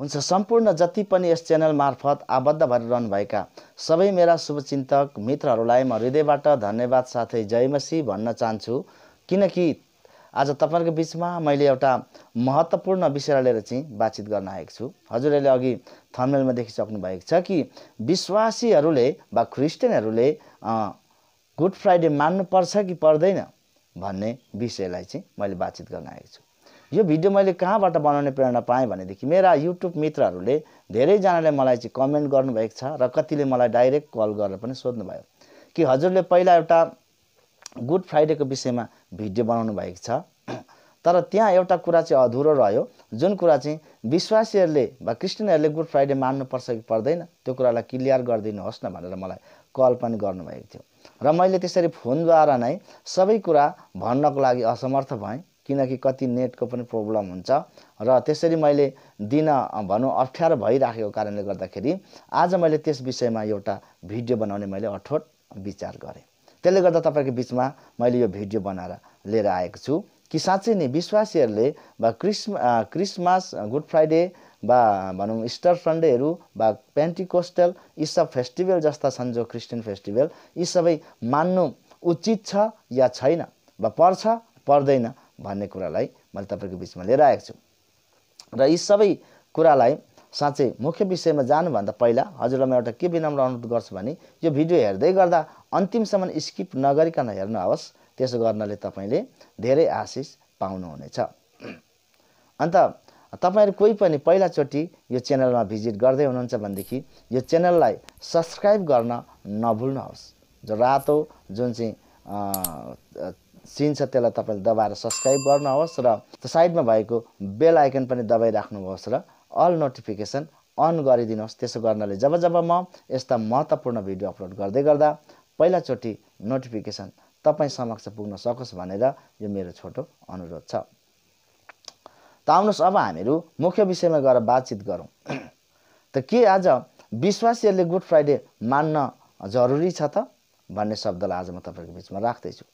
हुन्छ सम्पूर्ण जति पनि यस च्यानल मार्फत आबद्ध भएर रहनुभएका सबै मेरा शुभचिन्तक मित्रहरूलाई म हृदयबाट धन्यवाद साथै जयमसी भन्न चाहन्छु किनकि आज तपाईँहरूको बिचमा मैले एउटा महत्त्वपूर्ण विषयलाई लिएर चाहिँ बातचित गर्न आएको छु हजुरहरूले अघि थर्मेलमा देखिसक्नु भएको छ कि विश्वासीहरूले वा क्रिस्चियनहरूले गुड फ्राइडे मान्नुपर्छ कि पर्दैन भन्ने विषयलाई चाहिँ मैले बातचित गर्न आएको छु यो भिडियो मैले कहाँबाट बनाउने प्रेरणा पाएँ भनेदेखि मेरा युट्युब मित्रहरूले धेरैजनाले मलाई चाहिँ कमेन्ट गर्नुभएको छ र कतिले मलाई डाइरेक्ट कल गरेर पनि सोध्नुभयो कि हजुरले पहिला एउटा गुड फ्राइडेको विषयमा भिडियो बनाउनु भएको छ तर त्यहाँ एउटा कुरा चाहिँ अधुरो रह्यो जुन कुरा चाहिँ विश्वासीहरूले वा क्रिस्चियनहरूले गुड फ्राइडे मान्नुपर्छ कि पर्दैन त्यो कुरालाई क्लियर गरिदिनुहोस् न भनेर मलाई कल पनि गर्नुभएको थियो र मैले त्यसरी फोनद्वारा नै सबै कुरा भन्नको लागि असमर्थ भएँ किनकि कति नेटको पनि प्रब्लम हुन्छ र त्यसरी मैले दिन भनौँ अप्ठ्यारो भइराखेको कारणले गर्दाखेरि आज मैले त्यस विषयमा एउटा भिडियो बनाउने मैले अठोट विचार गरेँ त्यसले गर्दा तपाईँको बिचमा मैले यो भिडियो बनाएर लिएर आएको छु कि साँच्चै नै विश्वासीहरूले वा क्रिसम क्रिसमस गुड फ्राइडे वा भनौँ इस्टर सन्डेहरू वा पेन्टिकोस्टल यी सब फेस्टिभल जस्ता छन् जो क्रिस्चियन फेस्टिभल यी सबै मान्नु उचित छ या छैन वा पर्छ पर्दैन भन्ने कुरालाई मैले तपाईँको बिचमा लिएर आएको छु र यी सबै कुरालाई साँच्चै मुख्य विषयमा जानुभन्दा पहिला हजुरलाई म एउटा के विनम्र अनुरोध गर्छु भने यो भिडियो हेर्दै गर्दा अन्तिमसम्म स्किप नगरिकन हेर्नुहोस् त्यसो गर्नाले तपाईँले धेरै आशिष पाउनुहुनेछ अन्त तपाईँहरू कोही पनि पहिलाचोटि यो च्यानलमा भिजिट गर्दै हुनुहुन्छ भनेदेखि यो च्यानललाई सब्सक्राइब गर्न नभुल्नुहोस् जो रातो जुन चाहिँ सिन छ त्यसलाई तपाईँले दबाएर सब्सक्राइब गर्नुहोस् र साइडमा भएको बेल आइकन पनि दबाइराख्नुहोस् र अल नोटिफिकेसन अन गरिदिनुहोस् त्यसो गर्नाले जब जब म यस्ता महत्त्वपूर्ण भिडियो अपलोड गर्दै गर्दा पहिलाचोटि नोटिफिकेसन तपाईँ समक्ष पुग्न सकोस् भनेर यो मेरो छोटो अनुरोध छ त आउनुहोस् अब हामीहरू मुख्य विषयमा गएर बातचित गरौँ त के आज विश्वासीहरूले गुड फ्राइडे मान्न जरुरी छ त भन्ने शब्दलाई आज म तपाईँको बिचमा राख्दैछु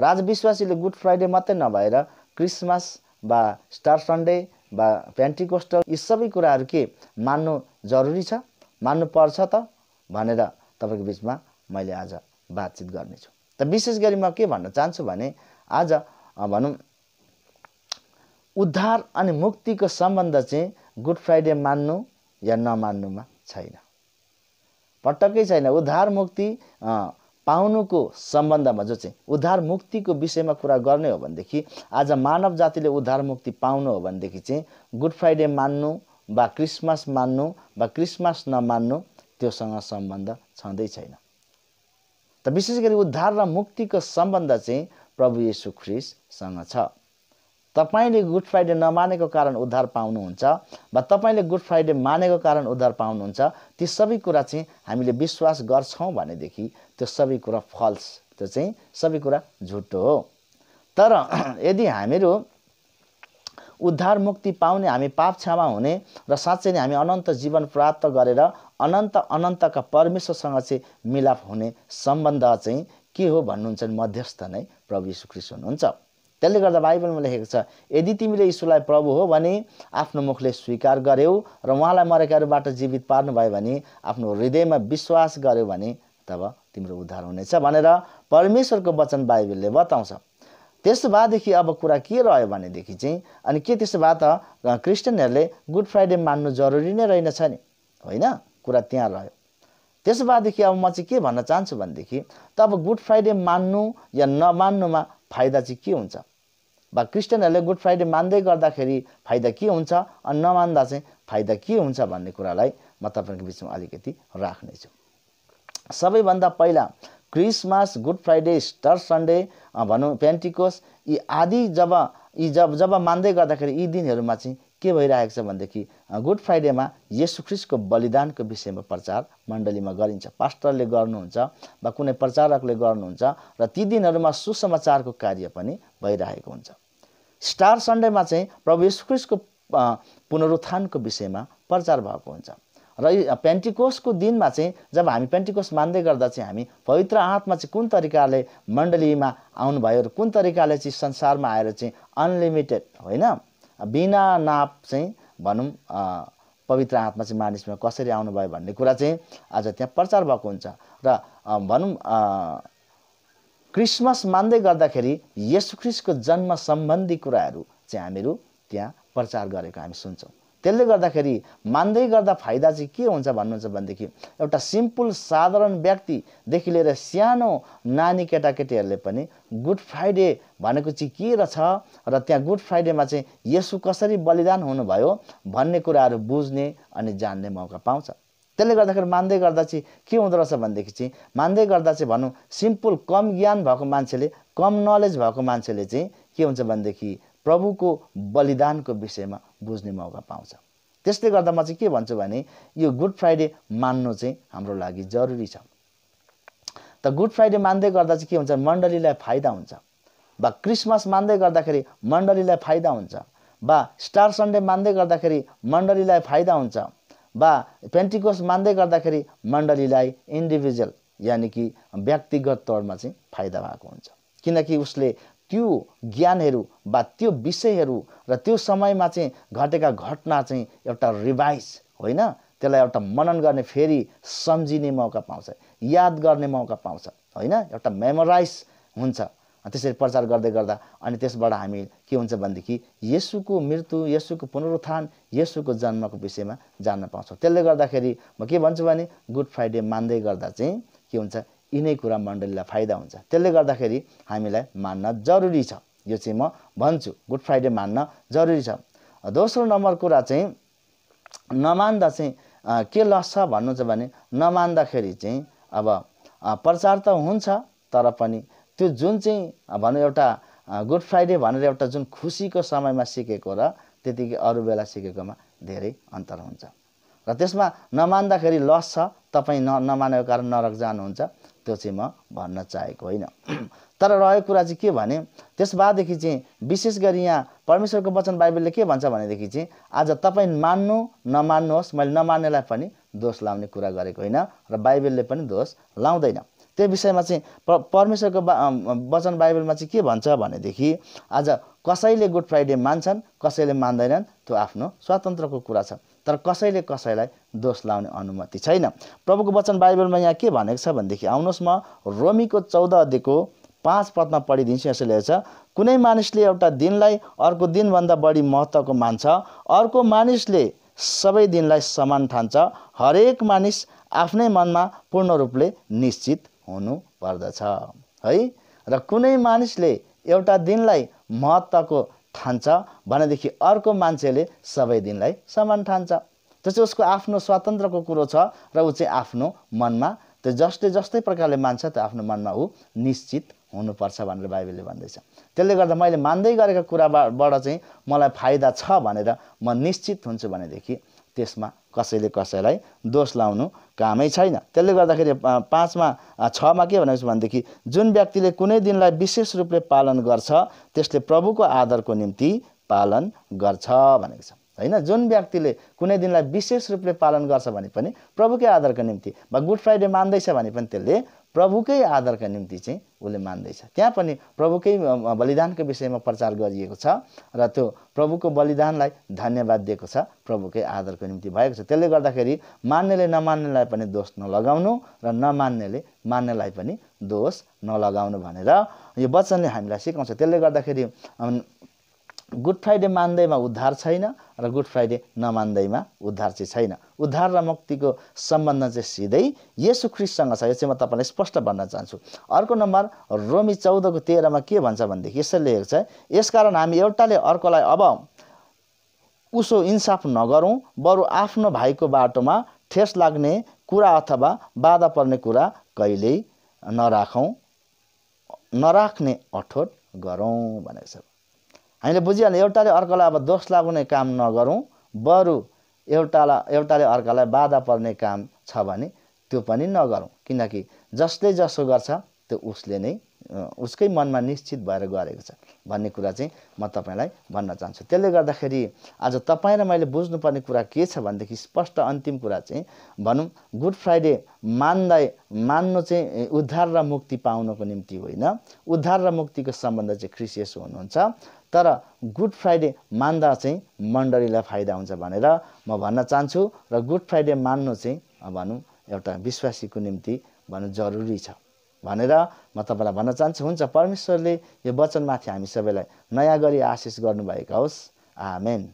राजविश्वासीले गुड फ्राइडे मात्रै नभएर क्रिसमस वा स्टार सन्डे वा पेन्टिकोस्टल यी सबै कुराहरू के मान्नु जरुरी छ मान्नु पर्छ त भनेर तपाईँको बिचमा मैले आज बातचित गर्नेछु त विशेष गरी म के भन्न चाहन्छु भने आज भनौँ उद्धार अनि मुक्तिको सम्बन्ध चाहिँ गुड फ्राइडे मान्नु या नमान्नुमा छैन पटक्कै छैन उद्धार मुक्ति पाउनुको सम्बन्धमा जो चाहिँ उद्धार मुक्तिको विषयमा कुरा गर्ने हो भनेदेखि आज मानव जातिले उद्धार मुक्ति पाउनु हो भनेदेखि चाहिँ गुड फ्राइडे मान्नु वा क्रिसमस मान्नु वा क्रिसमस नमान्नु त्योसँग सम्बन्ध छँदै छैन त विशेष गरी उद्धार र मुक्तिको सम्बन्ध चाहिँ प्रभु येसु ख्रिससँग छ तपाईँले गुड फ्राइडे नमानेको कारण उद्धार पाउनुहुन्छ वा तपाईँले गुड फ्राइडे मानेको कारण उद्धार पाउनुहुन्छ ती सबै कुरा चाहिँ हामीले विश्वास गर्छौँ भनेदेखि त्यो सबै कुरा फल्स त्यो चाहिँ सबै कुरा झुटो हो तर यदि हामीहरू उद्धार मुक्ति पाउने हामी पाप क्षमा हुने र साँच्चै नै हामी अनन्त जीवन प्राप्त गरेर अनन्त अनन्तका परमेश्वरसँग चाहिँ मिलाप हुने सम्बन्ध चाहिँ के हो भन्नुहुन्छ मध्यस्थ नै प्रभु यीशु ख्रिस्ट हुनुहुन्छ त्यसले गर्दा बाइबलमा लेखेको छ यदि तिमीले यीशुलाई प्रभु हो भने आफ्नो मुखले स्वीकार गर्यौ र उहाँलाई मरेकाहरूबाट जीवित पार्नुभयो भने आफ्नो हृदयमा विश्वास गर्यो भने तब तिम्रो उद्धार हुनेछ भनेर परमेश्वरको वचन बाइबलले बताउँछ त्यसो भएदेखि अब कुरा के रह्यो भनेदेखि चाहिँ अनि के त्यसो भए त क्रिस्चियनहरूले गुड फ्राइडे मान्नु जरुरी नै रहेनछ नि होइन कुरा त्यहाँ रह्यो त्यसो भएदेखि अब म चाहिँ के भन्न चाहन्छु भनेदेखि त अब गुड फ्राइडे मान्नु या नमान्नुमा फाइदा चाहिँ के हुन्छ वा क्रिस्चियनहरूले गुड फ्राइडे मान्दै गर्दाखेरि फाइदा के हुन्छ अनि नमान्दा चाहिँ फाइदा के हुन्छ भन्ने कुरालाई म तपाईँको बिचमा अलिकति राख्नेछु सबैभन्दा पहिला Christmas Good Friday Easter Sunday भनौँ पेन्टिकोस यी आदि जब यी जब जब मान्दै गर्दाखेरि यी दिनहरूमा चाहिँ के भइरहेको छ भनेदेखि गुड फ्राइडेमा ख्रिस्टको बलिदानको विषयमा प्रचार मण्डलीमा गरिन्छ पास्टरले गर्नुहुन्छ वा कुनै प्रचारकले गर्नुहुन्छ र ती दिनहरूमा सुसमाचारको कार्य पनि भइरहेको हुन्छ स्टार सन्डेमा चाहिँ प्रभु यसु ख्रिस्टको पुनरुत्थानको विषयमा प्रचार भएको हुन्छ र पेन्टिकोसको दिनमा चाहिँ जब हामी पेन्टिकोस मान्दै गर्दा चाहिँ हामी पवित्र आत्मा चाहिँ कुन तरिकाले मण्डलीमा आउनुभयो र कुन तरिकाले चाहिँ संसारमा आएर चाहिँ अनलिमिटेड होइन बिना नाप चाहिँ भनौँ पवित्र आत्मा चाहिँ मानिसमा कसरी आउनुभयो भन्ने कुरा चाहिँ आज त्यहाँ प्रचार भएको हुन्छ र भनौँ क्रिसमस मान्दै गर्दाखेरि यसु ख्रिसको जन्म सम्बन्धी कुराहरू चाहिँ हामीहरू त्यहाँ प्रचार गरेको हामी सुन्छौँ त्यसले गर्दाखेरि मान्दै गर्दा फाइदा चाहिँ के हुन्छ भन्नुहुन्छ भनेदेखि एउटा सिम्पल साधारण व्यक्तिदेखि लिएर सानो नानी केटाकेटीहरूले पनि गुड फ्राइडे भनेको चाहिँ के रहेछ र त्यहाँ गुड फ्राइडेमा चाहिँ यसो कसरी बलिदान हुनुभयो भन्ने कुराहरू बुझ्ने अनि जान्ने मौका पाउँछ त्यसले गर्दाखेरि मान्दै गर्दा चाहिँ के हुँदो रहेछ भनेदेखि चाहिँ मान्दै गर्दा चाहिँ भनौँ सिम्पल कम ज्ञान भएको मान्छेले कम नलेज भएको मान्छेले चाहिँ के हुन्छ भनेदेखि प्रभुको बलिदानको विषयमा बुझ्ने मौका पाउँछ त्यसले गर्दा म चाहिँ के भन्छु भने यो गुड फ्राइडे मान्नु चाहिँ हाम्रो लागि जरुरी छ त गुड फ्राइडे मान्दै गर्दा चाहिँ के हुन्छ मण्डलीलाई फाइदा हुन्छ वा क्रिसमस मान्दै गर्दाखेरि मण्डलीलाई फाइदा हुन्छ वा स्टार सन्डे मान्दै गर्दाखेरि मण्डलीलाई फाइदा हुन्छ वा पेन्टिकोस मान्दै गर्दाखेरि मण्डलीलाई इन्डिभिजुअल यानि कि व्यक्तिगत तौरमा चाहिँ फाइदा भएको हुन्छ किनकि उसले त्यो ज्ञानहरू वा त्यो विषयहरू र त्यो समयमा चाहिँ घटेका घटना चाहिँ एउटा रिभाइज होइन त्यसलाई एउटा मनन गर्ने फेरि सम्झिने मौका पाउँछ याद गर्ने मौका पाउँछ होइन एउटा मेमोराइज हुन्छ त्यसरी प्रचार गर्दै गर्दा अनि त्यसबाट हामी के हुन्छ भनेदेखि यसुको मृत्यु यसुको पुनरुत्थान यसुको जन्मको विषयमा जान्न पाउँछौँ त्यसले गर्दाखेरि म के भन्छु भने गुड फ्राइडे मान्दै गर्दा चाहिँ के हुन्छ यिनै कुरा मण्डलीलाई फाइदा हुन्छ त्यसले गर्दाखेरि हामीलाई मान्न जरुरी छ यो चाहिँ म भन्छु गुड फ्राइडे मान्न जरुरी छ दोस्रो नम्बर कुरा चाहिँ नमान्दा चाहिँ के लस छ भन्नु छ भने नमान्दाखेरि चाहिँ अब प्रचार त हुन्छ तर पनि त्यो जुन चाहिँ भनौँ एउटा गुड फ्राइडे भनेर एउटा जुन खुसीको समयमा सिकेको र त्यतिकै अरू बेला सिकेकोमा धेरै अन्तर हुन्छ र त्यसमा नमान्दाखेरि लस छ तपाईँ न नमानेको कारण नरक जानुहुन्छ त्यो चाहिँ म भन्न चाहेको होइन तर रह्यो कुरा चाहिँ के भने त्यसबादेखि चाहिँ विशेष गरी यहाँ परमेश्वरको वचन बाइबलले के भन्छ भनेदेखि चाहिँ आज तपाईँ मान्नु नमान्नुहोस् मैले नमान्नेलाई पनि दोष लाउने कुरा गरेको होइन र बाइबलले पनि दोष लाउँदैन त्यो विषयमा चाहिँ प परमेश्वरको बा वचन बाइबलमा चाहिँ के भन्छ भनेदेखि आज कसैले गुड फ्राइडे मान्छन् कसैले मान्दैनन् त्यो आफ्नो स्वतन्त्रको कुरा छ तर कसैले कसैलाई दोष लाउने अनुमति छैन प्रभुको वचन बाइबलमा यहाँ के भनेको छ भनेदेखि आउनुहोस् म रोमीको चौध अध्ययको पाँच पदमा पढिदिन्छु यसो लेखेको कुनै मानिसले एउटा दिनलाई अर्को दिनभन्दा बढी महत्त्वको मान्छ अर्को मानिसले सबै दिनलाई समान ठान्छ हरेक मानिस आफ्नै मनमा पूर्ण रूपले निश्चित हुनु पर्दछ है र कुनै मानिसले एउटा दिनलाई महत्त्वको ठान्छ भनेदेखि अर्को मान्छेले सबै दिनलाई समान ठान्छ त्यो चाहिँ उसको आफ्नो स्वतन्त्रको कुरो छ र ऊ चाहिँ आफ्नो मनमा त्यो जस्तै जस्तै प्रकारले मान्छ त्यो आफ्नो मनमा ऊ निश्चित हुनुपर्छ भनेर बाइबलले भन्दैछ त्यसले गर्दा मैले मान्दै गरेको कुराबाट चाहिँ मलाई फाइदा छ भनेर म निश्चित हुन्छु भनेदेखि त्यसमा कसैले कसैलाई दोष लाउनु कामै छैन त्यसले गर्दाखेरि पाँचमा छमा के भनेको छ भनेदेखि जुन व्यक्तिले कुनै दिनलाई विशेष रूपले पालन गर्छ त्यसले प्रभुको आदरको निम्ति पालन गर्छ भनेको छ होइन जुन व्यक्तिले कुनै दिनलाई विशेष रूपले पालन गर्छ भने पनि प्रभुकै आदरको निम्ति वा गुड फ्राइडे मान्दैछ भने पनि त्यसले प्रभुकै आदरका निम्ति चाहिँ उसले मान्दैछ त्यहाँ पनि प्रभुकै बलिदानको विषयमा प्रचार गरिएको छ र त्यो प्रभुको बलिदानलाई धन्यवाद दिएको छ प्रभुकै आदरको निम्ति भएको छ त्यसले गर्दाखेरि मान्नेले नमान्नेलाई पनि दोष नलगाउनु र नमान्नेले मान्नेलाई पनि दोष नलगाउनु भनेर यो वचनले हामीलाई सिकाउँछ त्यसले गर्दाखेरि गुड फ्राइडे मान्दैमा उद्धार छैन र गुड फ्राइडे नमान्दैमा उद्धार चाहिँ छैन उद्धार र मुक्तिको सम्बन्ध चाहिँ सिधै यसु ख्रिस्टसँग छ यो चाहिँ म तपाईँलाई स्पष्ट भन्न चाहन्छु अर्को नम्बर रोमी चौधको तेह्रमा के भन्छ भनेदेखि यसरी लेखेको छ यसकारण हामी एउटाले अर्कोलाई अब उसो इन्साफ नगरौँ बरु आफ्नो भाइको बाटोमा ठेस लाग्ने कुरा अथवा बाधा पर्ने कुरा कहिल्यै नराखौँ नराख्ने अठोट गरौँ भनेको छ हामीले बुझिहाल्ने एउटाले अर्कोलाई अब दोष लाग्ने काम नगरौँ बरु एउटालाई एउटाले अर्कालाई बाधा पर्ने काम छ भने त्यो पनि नगरौँ किनकि जसले जसो गर्छ त्यो उसले नै उसकै मनमा निश्चित भएर गरेको छ भन्ने कुरा चाहिँ म तपाईँलाई भन्न चाहन्छु त्यसले गर्दाखेरि आज तपाईँ र मैले बुझ्नुपर्ने कुरा के छ भनेदेखि स्पष्ट अन्तिम कुरा चाहिँ भनौँ गुड फ्राइडे मान्दै मान्नु चाहिँ उद्धार र मुक्ति पाउनको निम्ति होइन उद्धार र मुक्तिको सम्बन्ध चाहिँ क्रिसियस हुनुहुन्छ तर गुड फ्राइडे मान्दा चाहिँ मण्डलीलाई फाइदा हुन्छ भनेर म भन्न चाहन्छु र गुड फ्राइडे मान्नु चाहिँ भनौँ एउटा विश्वासीको निम्ति भनौँ जरुरी छ भनेर म तपाईँलाई भन्न चाहन्छु हुन्छ परमेश्वरले यो वचनमाथि हामी सबैलाई नयाँ गरी आशिष गर्नुभएका होस् आमेन